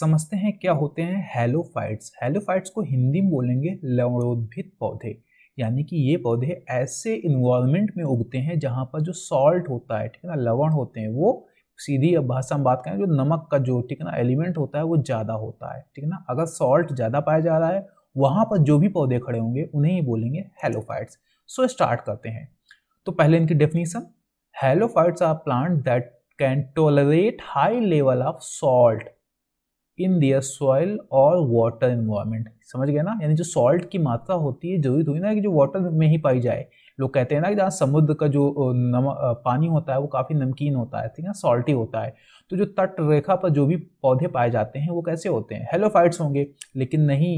समझते हैं क्या होते हैं हेलोफाइट्स हेलोफाइट्स को हिंदी में बोलेंगे लवणोद्भित पौधे यानी कि ये पौधे ऐसे इन्वायरमेंट में उगते हैं जहाँ पर जो सॉल्ट होता है ठीक है ना लवण होते हैं वो सीधी अब भाषा में बात करें जो नमक का जो ठीक है ना एलिमेंट होता है वो ज़्यादा होता है ठीक है ना अगर सॉल्ट ज़्यादा पाया जा रहा है वहाँ पर जो भी पौधे खड़े होंगे उन्हें ही बोलेंगे हेलोफाइट्स सो स्टार्ट करते हैं तो पहले इनकी definition halophytes are plant that can tolerate high level of salt in their soil और वाटर इन्वायरमेंट समझ गए ना यानी जो सॉल्ट की मात्रा होती है जरूरी थोड़ी ना कि जो वाटर में ही पाई जाए लोग कहते हैं ना कि जहाँ समुद्र का जो नम पानी होता है वो काफ़ी नमकीन होता है ठीक है सॉल्टी होता है तो जो तट रेखा पर जो भी पौधे पाए जाते हैं वो कैसे होते हैं हेलोफाइट्स होंगे लेकिन नहीं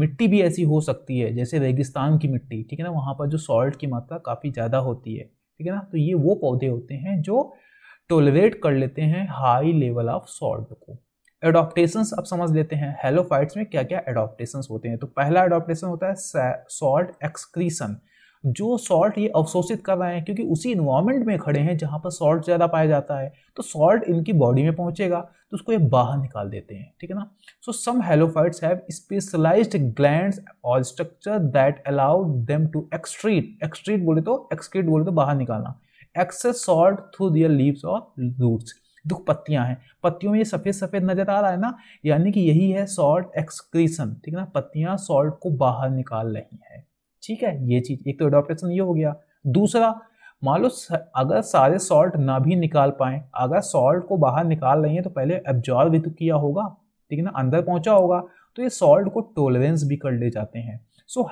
मिट्टी भी ऐसी हो सकती है जैसे रेगिस्तान की मिट्टी ठीक है ना वहाँ पर जो सॉल्ट की मात्रा काफ़ी ज़्यादा होती है ठीक है ना तो ये वो पौधे होते हैं जो टोलरेट कर लेते हैं हाई लेवल ऑफ सॉल्ट को एडोप्टेशन अब समझ लेते हैं हेलोफाइट्स में क्या क्या एडोप्टेशन होते हैं तो पहला एडोप्टेशन होता है सॉल्ट एक्सक्रीशन जो सॉल्ट ये अवशोषित कर रहे हैं क्योंकि उसी इन्वायरमेंट में खड़े हैं जहाँ पर सॉल्ट ज़्यादा पाया जाता है तो सॉल्ट इनकी बॉडी में पहुँचेगा तो उसको ये बाहर निकाल देते हैं ठीक है ना so some halophytes have specialize gland और structure that allow them to excrete excrete बोले तो एक्सक्रीट बोले तो बाहर निकालना excess salt through their leaves और रूट्स दुख पत्तियां हैं पत्तियों में ये सफ़ेद सफ़ेद नज़र आ रहा है ना यानी कि यही है सॉल्ट एक्सक्रीशन ठीक है ना पत्तियां सॉल्ट को बाहर निकाल रही हैं ठीक है ये चीज़ एक तो एडोप्टेशन ये हो गया दूसरा मान लो अगर सारे सॉल्ट ना भी निकाल पाए अगर सॉल्ट को बाहर निकाल रही है तो पहले एब्जॉर्व तो किया होगा ठीक है ना अंदर पहुंचा होगा तो ये सॉल्ट को टोलरेंस भी कर ले जाते हैं so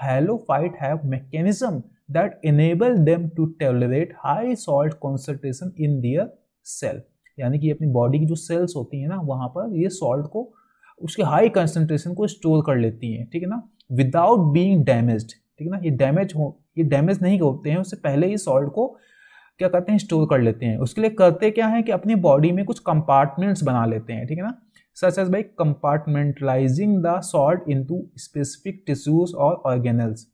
phytes have mechanism that enable them to tolerate high salt concentration in their cells यानी कि अपनी बॉडी की जो सेल्स होती हैं ना वहाँ पर ये सॉल्ट को उसके हाई कंसनट्रेशन को स्टोर कर लेती हैं ठीक है ना विदाउट बींग डैमेज ठीक है ना ये डैमेज हो ये डैमेज नहीं होते हैं उससे पहले ही सॉल्ट को क्या कहते हैं स्टोर कर लेते हैं उसके लिए करते क्या है कि अपनी बॉडी में कुछ कंपार्टमेंट्स बना लेते हैं ठीक है ना such as by compartmentalizing the salt into specific tissues और ऑर्गेनल्स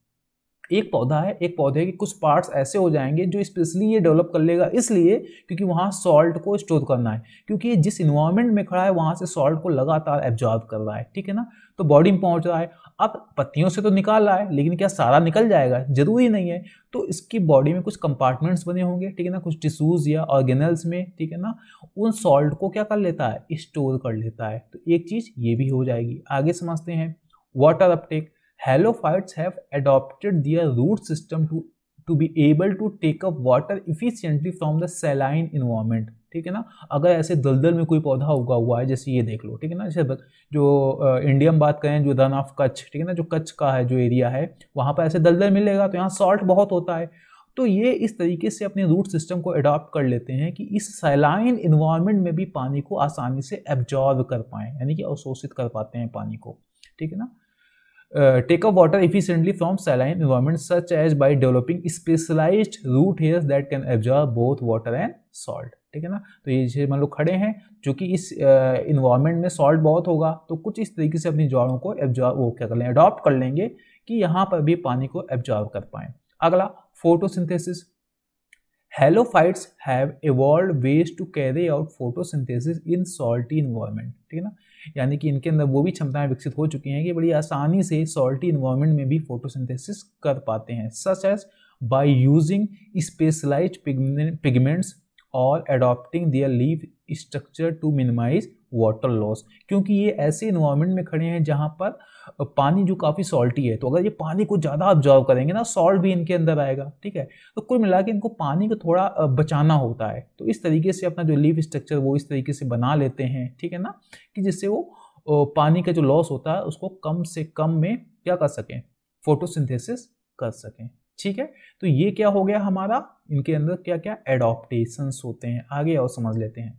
एक पौधा है एक पौधे के कुछ पार्ट्स ऐसे हो जाएंगे जो स्पेशली ये डेवलप कर लेगा इसलिए क्योंकि वहाँ सॉल्ट को स्टोर करना है क्योंकि जिस इन्वायरमेंट में खड़ा है वहाँ से सॉल्ट को लगातार एब्जॉर्ब कर रहा है ठीक है ना तो बॉडी में पहुँच रहा है अब पत्तियों से तो निकाल रहा है लेकिन क्या सारा निकल जाएगा जरूरी नहीं है तो इसकी बॉडी में कुछ कंपार्टमेंट्स बने होंगे ठीक है ना कुछ टिश्यूज़ या ऑर्गेनल्स में ठीक है ना उन सॉल्ट को क्या कर लेता है स्टोर कर लेता है तो एक चीज़ ये भी हो जाएगी आगे समझते हैं water uptake halophytes have adopted their root system to to be able to take up water efficiently from the saline environment ठीक है ना अगर ऐसे दलदल में कोई पौधा उगा हुआ है जैसे ये देख लो ठीक है ना जैसे जो इंडिया में बात करें जो रन ऑफ कच्छ ठीक है ना जो कच्छ का है जो एरिया है वहाँ पर ऐसे दलदल मिलेगा तो यहाँ सॉल्ट बहुत होता है तो ये इस तरीके से अपने रूट सिस्टम को अडॉप्ट कर लेते हैं कि इस सैलाइन इन्वायरमेंट में भी पानी को आसानी से एब्जॉर्व कर पाएँ यानी कि अवशोषित कर पाते हैं पानी को ठीक है ना take up water efficiently from saline environment such as by developing specialize root hair that can absorb both water and salt ठीक है ना तो ये जैसे मान लो खड़े हैं जो कि इस इन्वायरमेंट uh, में सॉल्ट बहुत होगा तो कुछ इस तरीके से अपनी जड़ों को एब्जॉर्व वो क्या कर लेंगे अडॉप्ट कर लेंगे कि यहाँ पर भी पानी को एब्जॉर्व कर पाए अगला photosynthesis halophytes have evolved ways to carry out photosynthesis in salty environment ठीक है ना यानी कि इनके अंदर वो भी क्षमताएं विकसित हो चुकी हैं कि बड़ी आसानी से सॉल्टी इन्वायरमेंट में भी फोटोसिंथेसिस कर पाते हैं such as by using specialize pigments और adopting their leaf structure to minimize water loss क्योंकि ये ऐसे इन्वायरमेंट में खड़े हैं जहाँ पर पानी जो काफ़ी सॉल्टी है तो अगर ये पानी को ज़्यादा ऑब्जॉर्व करेंगे ना सॉल्ट भी इनके अंदर आएगा ठीक है तो कुल मिला के इनको पानी को थोड़ा बचाना होता है तो इस तरीके से अपना जो लीव स्ट्रक्चर वो इस तरीके से बना लेते हैं ठीक है ना कि जिससे वो पानी का जो लॉस होता है उसको कम से कम में क्या कर सकें फोटोसिंथेसिस कर सकें ठीक है तो ये क्या हो गया हमारा इनके अंदर क्या क्या एडोप्टेशंस होते हैं आगे और समझ लेते हैं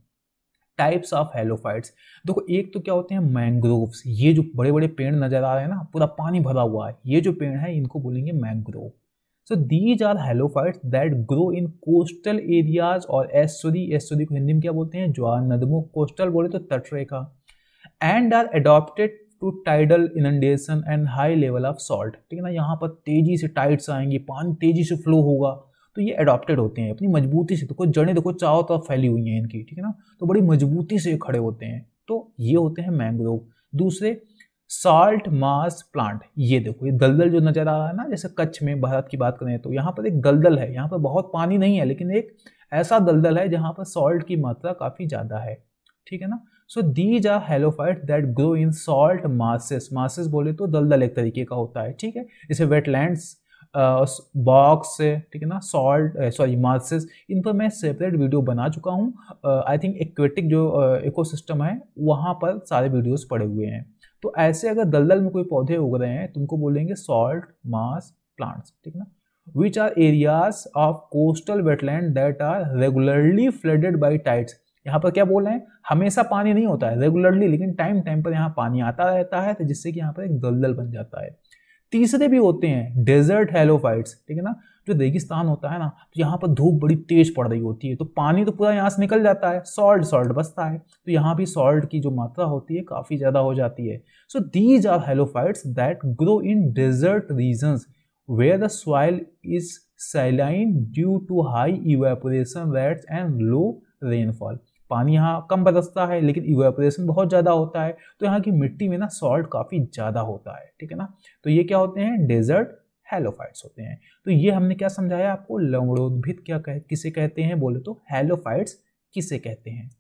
टाइप्स ऑफ हेलोफाइट्स देखो एक तो क्या होते हैं मैंग्रोव्स ये जो बड़े बड़े पेड़ नजर आ रहे हैं ना पूरा पानी भरा हुआ है ये जो पेड़ है इनको बोलेंगे mangrove so these are halophytes that grow in coastal areas और एस्टोरी एस्टोरी को हिंदी में क्या बोलते हैं ज्वार नदमो कोस्टल बोले तो तटरेखा and are adopted to tidal inundation and high level of salt ठीक है ना यहाँ पर तेजी से टाइड्स आएंगी पानी तेजी से फ्लो होगा तो ये अडॉप्टेड होते हैं अपनी मजबूती से देखो जड़ें देखो चारों तरफ फैली हुई हैं इनकी ठीक है ना तो बड़ी मजबूती से खड़े होते हैं तो ये होते हैं मैंग्रोव दूसरे साल्ट मास प्लांट ये देखो ये दलदल जो नजर आ रहा है ना जैसे कच्छ में भारत की बात करें तो यहाँ पर एक दलदल है यहाँ पर बहुत पानी नहीं है लेकिन एक ऐसा दलदल है जहाँ पर सॉल्ट की मात्रा काफ़ी ज़्यादा है ठीक है ना so these are halophyte that grow in salt marshes marshes बोले तो दलदल एक तरीके का होता है ठीक है इसे वेटलैंड्स बॉक्स ठीक है ना सॉल्ट सॉरी मार्सेस इन पर मैं सेपरेट वीडियो बना चुका हूँ आई थिंक एक्वेटिक जो इकोसिस्टम है वहाँ पर सारे वीडियोस पड़े हुए हैं तो ऐसे अगर दलदल में कोई पौधे उग रहे हैं तो उनको बोलेंगे सॉल्ट मास प्लांट्स ठीक है ना which are areas of coastal wetland that are regularly flooded by tides यहाँ पर क्या बोल रहे हैं हमेशा पानी नहीं होता है रेगुलरली लेकिन टाइम टाइम पर यहाँ पानी आता रहता है तो जिससे कि यहाँ पर एक दलदल बन जाता है तीसरे भी होते हैं डेजर्ट हेलोफाइट्स ठीक है ना जो रेगिस्तान होता है ना तो यहाँ पर धूप बड़ी तेज पड़ रही होती है तो पानी तो पूरा यहाँ से निकल जाता है सॉल्ट सॉल्ट बसता है तो यहाँ भी सॉल्ट की जो मात्रा होती है काफ़ी ज़्यादा हो जाती है so these are halophytes that grow in desert region where the soil is saline due to high evaporation rates and low rainfall पानी यहाँ कम बरसता है लेकिन इवेपोरेशन बहुत ज़्यादा होता है तो यहाँ की मिट्टी में ना सॉल्ट काफ़ी ज़्यादा होता है ठीक है ना तो ये क्या होते हैं डेजर्ट हेलोफाइट्स होते हैं तो ये हमने क्या समझाया आपको लवणोद्भिद क्या कह किसे कहते हैं बोले तो हेलोफाइट्स किसे कहते हैं